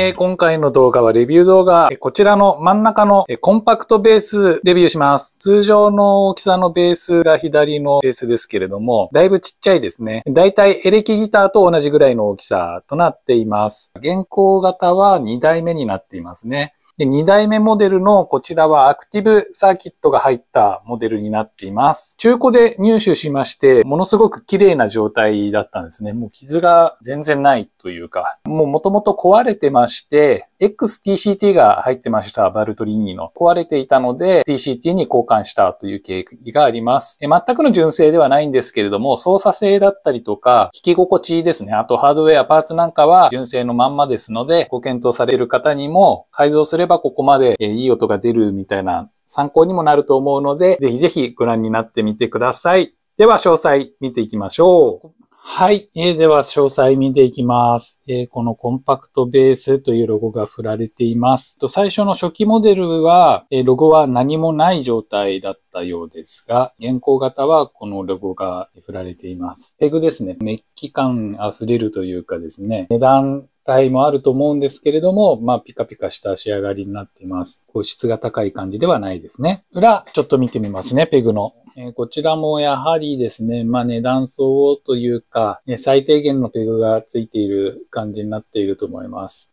えー、今回の動画はレビュー動画、こちらの真ん中のコンパクトベースレビューします。通常の大きさのベースが左のベースですけれども、だいぶちっちゃいですね。だいたいエレキギターと同じぐらいの大きさとなっています。現行型は2台目になっていますね。で、2代目モデルのこちらはアクティブサーキットが入ったモデルになっています。中古で入手しまして、ものすごく綺麗な状態だったんですね。もう傷が全然ないというか、もう元々壊れてまして、XTCT が入ってました、バルトリーの。壊れていたので、TCT に交換したという経緯があります。え全くの純正ではないんですけれども、操作性だったりとか、弾き心地ですね。あとハードウェア、パーツなんかは純正のまんまですので、ご検討される方にも、改造すればここまでいい音が出るみたいな参考にもなると思うので、ぜひぜひご覧になってみてください。では詳細見ていきましょう。はい。えー、では、詳細見ていきます、えー、このコンパクトベースというロゴが振られています。と最初の初期モデルは、えー、ロゴは何もない状態だったようですが、現行型はこのロゴが振られています。ペグですね。メッキ感溢れるというかですね、値段帯もあると思うんですけれども、まあ、ピカピカした仕上がりになっています。こう質が高い感じではないですね。裏、ちょっと見てみますね、ペグの。えこちらもやはりですね、まあ値段相応というか、最低限のペグがついている感じになっていると思います。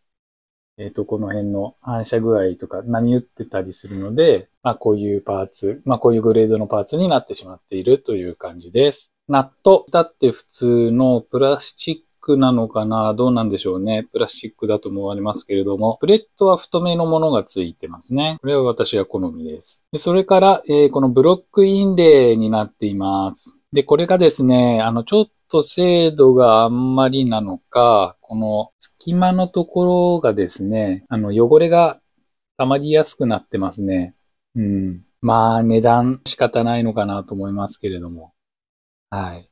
えっ、ー、と、この辺の反射具合とか波打ってたりするので、まあこういうパーツ、まあこういうグレードのパーツになってしまっているという感じです。ナットだって普通のプラスチックなのかなどうなんでしょうね。プラスチックだと思われますけれども、ブレッドは太めのものがついてますね。これは私は好みです。でそれから、えー、このブロックインレイになっています。で、これがですね、あの、ちょっと精度があんまりなのか、この隙間のところがですね、あの、汚れが溜まりやすくなってますね。うん。まあ、値段仕方ないのかなと思いますけれども。はい。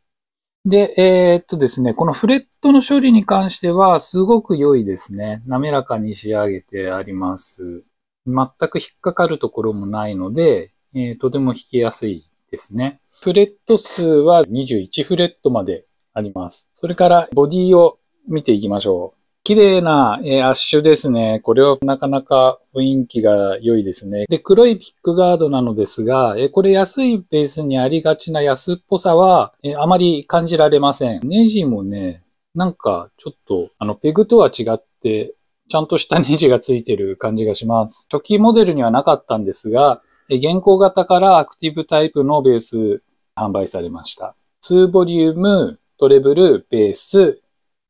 で、えー、っとですね、このフレットの処理に関しては、すごく良いですね。滑らかに仕上げてあります。全く引っかかるところもないので、えー、とても弾きやすいですね。フレット数は21フレットまであります。それからボディを見ていきましょう。綺麗な、えアッシュですね。これはなかなか雰囲気が良いですね。で、黒いピックガードなのですが、えこれ安いベースにありがちな安っぽさは、えあまり感じられません。ネジもね、なんかちょっと、あの、ペグとは違って、ちゃんとしたネジがついてる感じがします。初期モデルにはなかったんですが、え現行型からアクティブタイプのベース販売されました。2ボリューム、トレブル、ベース、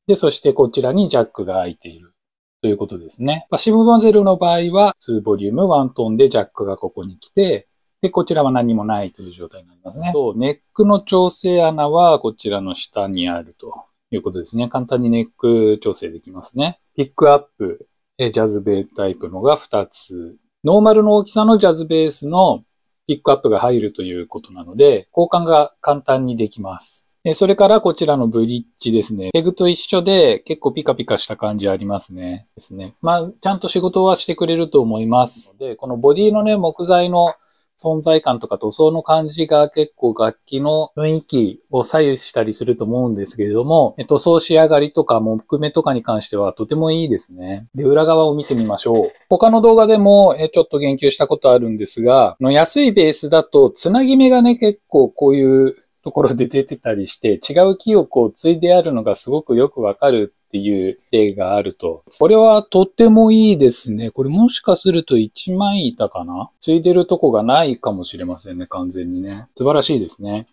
で、そしてこちらにジャックが空いているということですね。パシブバゼルの場合は、2ボリューム1トーンでジャックがここに来て、で、こちらは何もないという状態になりますね。そう、ネックの調整穴はこちらの下にあるということですね。簡単にネック調整できますね。ピックアップ、ジャズベータイプのが2つ。ノーマルの大きさのジャズベースのピックアップが入るということなので、交換が簡単にできます。それからこちらのブリッジですね。ペグと一緒で結構ピカピカした感じありますね。ですね。まあ、ちゃんと仕事はしてくれると思いますので、このボディのね、木材の存在感とか塗装の感じが結構楽器の雰囲気を左右したりすると思うんですけれども、塗装仕上がりとか木目とかに関してはとてもいいですね。で、裏側を見てみましょう。他の動画でもちょっと言及したことあるんですが、の安いベースだとつなぎ目がね、結構こういうところで出てたりして、違う記憶を継いであるのがすごくよくわかるっていう例があると。これはとってもいいですね。これもしかすると1枚板かな継いでるとこがないかもしれませんね、完全にね。素晴らしいですね。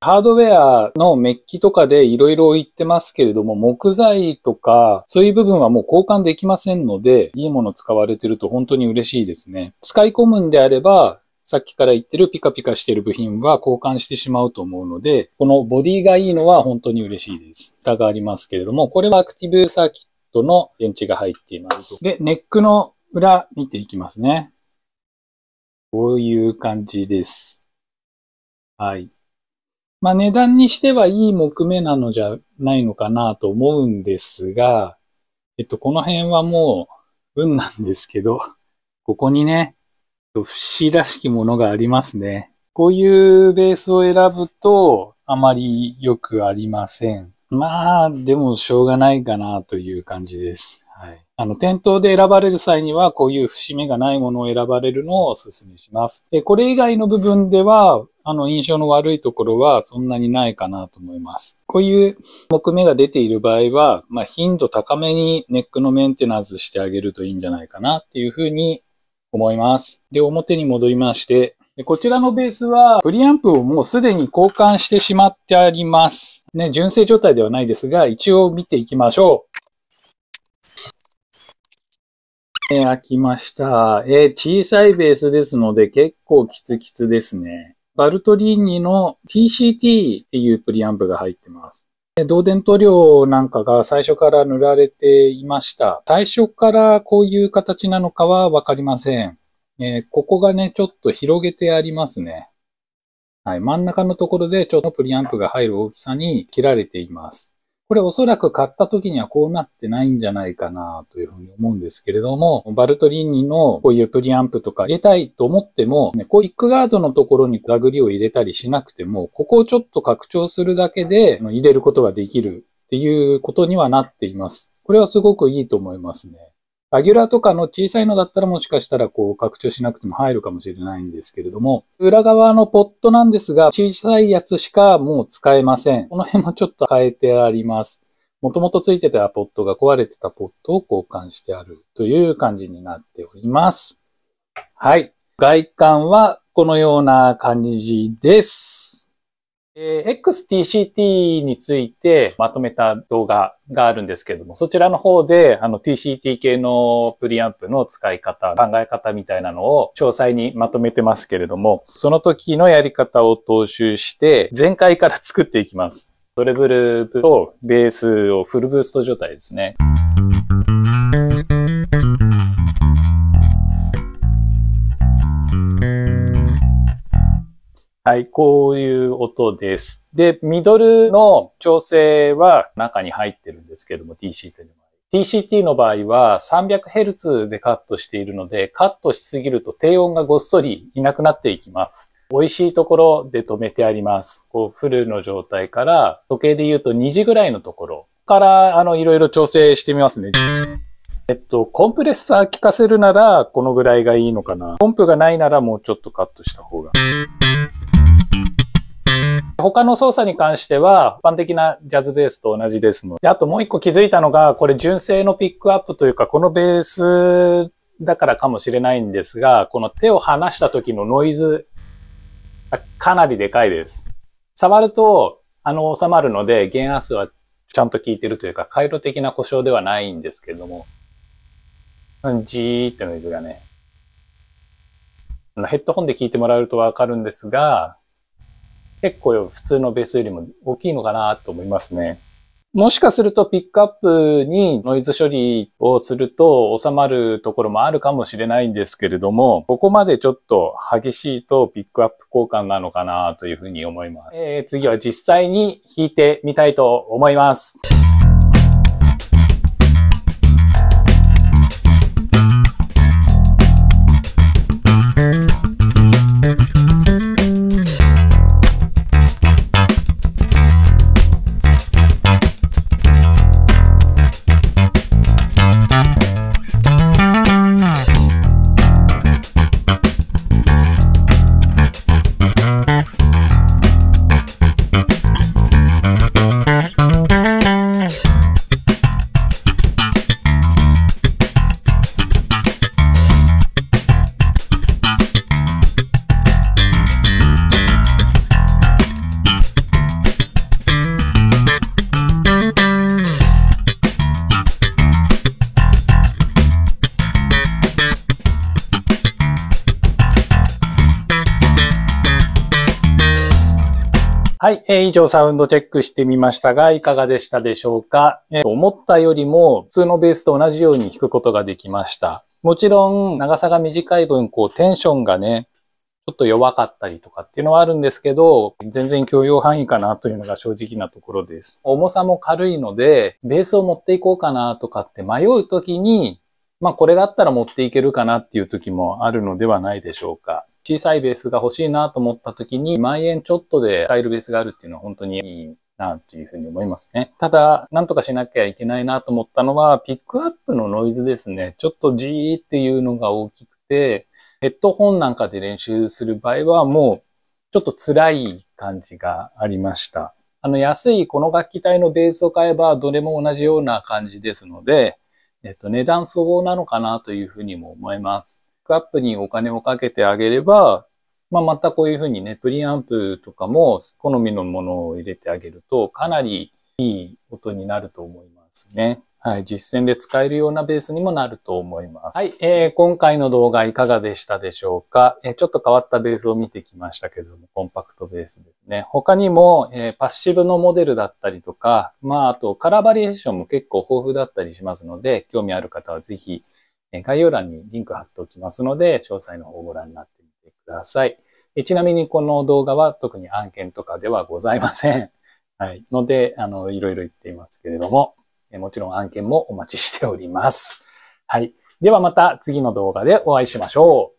ハードウェアのメッキとかで色々言ってますけれども、木材とか、そういう部分はもう交換できませんので、いいもの使われてると本当に嬉しいですね。使い込むんであれば、さっきから言ってるピカピカしてる部品は交換してしまうと思うので、このボディがいいのは本当に嬉しいです。蓋がありますけれども、これはアクティブサーキットの電池が入っています。で、ネックの裏見ていきますね。こういう感じです。はい。まあ値段にしてはいい木目なのじゃないのかなと思うんですが、えっと、この辺はもう運なんですけど、ここにね、不思らしきものがありますね。こういうベースを選ぶと、あまり良くありません。まあ、でもしょうがないかなという感じです。はい。あの、店頭で選ばれる際には、こういう節目がないものを選ばれるのをお勧めします。で、これ以外の部分では、あの、印象の悪いところはそんなにないかなと思います。こういう木目が出ている場合は、まあ、頻度高めにネックのメンテナンスしてあげるといいんじゃないかなっていうふうに思います。で、表に戻りまして、こちらのベースは、プリアンプをもうすでに交換してしまってあります。ね、純正状態ではないですが、一応見ていきましょう。え開きました。え小さいベースですので、結構キツキツですね。バルトリーニの TCT っていうプリアンプが入ってます。導電塗料なんかが最初から塗られていました。最初からこういう形なのかはわかりません。えー、ここがね、ちょっと広げてありますね。はい、真ん中のところでちょっとプリアンプが入る大きさに切られています。これおそらく買った時にはこうなってないんじゃないかなというふうに思うんですけれども、バルトリーニのこういうプリアンプとか入れたいと思っても、ね、こうイックガードのところにザグリを入れたりしなくても、ここをちょっと拡張するだけで入れることができるっていうことにはなっています。これはすごくいいと思いますね。アギュラーとかの小さいのだったらもしかしたらこう拡張しなくても入るかもしれないんですけれども、裏側のポットなんですが、小さいやつしかもう使えません。この辺もちょっと変えてあります。もともとついてたポットが壊れてたポットを交換してあるという感じになっております。はい。外観はこのような感じです。えー、XTCT についてまとめた動画があるんですけれども、そちらの方で、あの TCT 系のプリアンプの使い方、考え方みたいなのを詳細にまとめてますけれども、その時のやり方を踏襲して、前回から作っていきます。ドレブルとベースをフルブースト状態ですね。はい、こういう音です。で、ミドルの調整は中に入ってるんですけども、TC というの TCT の場合は 300Hz でカットしているので、カットしすぎると低音がごっそりいなくなっていきます。美味しいところで止めてあります。こう、フルの状態から、時計で言うと2時ぐらいのところから、あの、いろいろ調整してみますね。えっと、コンプレッサー効かせるなら、このぐらいがいいのかな。コンプがないならもうちょっとカットした方が。他の操作に関しては、一般的なジャズベースと同じですので、あともう一個気づいたのが、これ純正のピックアップというか、このベースだからかもしれないんですが、この手を離した時のノイズ、かなりでかいです。触ると、あの、収まるので、弦圧はちゃんと効いてるというか、回路的な故障ではないんですけれども、じーってノイズがね、ヘッドホンで聞いてもらえるとわかるんですが、結構普通のベースよりも大きいのかなと思いますね。もしかするとピックアップにノイズ処理をすると収まるところもあるかもしれないんですけれども、ここまでちょっと激しいとピックアップ交換なのかなというふうに思います。えー、次は実際に弾いてみたいと思います。はい、えー、以上サウンドチェックしてみましたが、いかがでしたでしょうか、えー、思ったよりも普通のベースと同じように弾くことができました。もちろん、長さが短い分、こう、テンションがね、ちょっと弱かったりとかっていうのはあるんですけど、全然許容範囲かなというのが正直なところです。重さも軽いので、ベースを持っていこうかなとかって迷う時に、まあこれだったら持っていけるかなっていう時もあるのではないでしょうか。小さいベースが欲しいなと思った時に、2万円ちょっとで買えるベースがあるっていうのは本当にいいなというふうに思いますね。ただ、なんとかしなきゃいけないなと思ったのは、ピックアップのノイズですね。ちょっとジーっていうのが大きくて、ヘッドホンなんかで練習する場合はもう、ちょっと辛い感じがありました。あの、安いこの楽器体のベースを買えば、どれも同じような感じですので、えっと、値段相応なのかなというふうにも思います。ックアップにお金をかけてあげれば、まあ、またこういうふうにね、プリアンプとかも好みのものを入れてあげると、かなりいい音になると思いますね。はい、実践で使えるようなベースにもなると思います。はい、えー、今回の動画いかがでしたでしょうか、えー、ちょっと変わったベースを見てきましたけれども、コンパクトベースですね。他にも、えー、パッシブのモデルだったりとか、まあ、あとカラーバリエーションも結構豊富だったりしますので、興味ある方はぜひ、概要欄にリンク貼っておきますので、詳細の方をご覧になってみてください。ちなみにこの動画は特に案件とかではございません。はい。ので、あの、いろいろ言っていますけれども、もちろん案件もお待ちしております。はい。ではまた次の動画でお会いしましょう。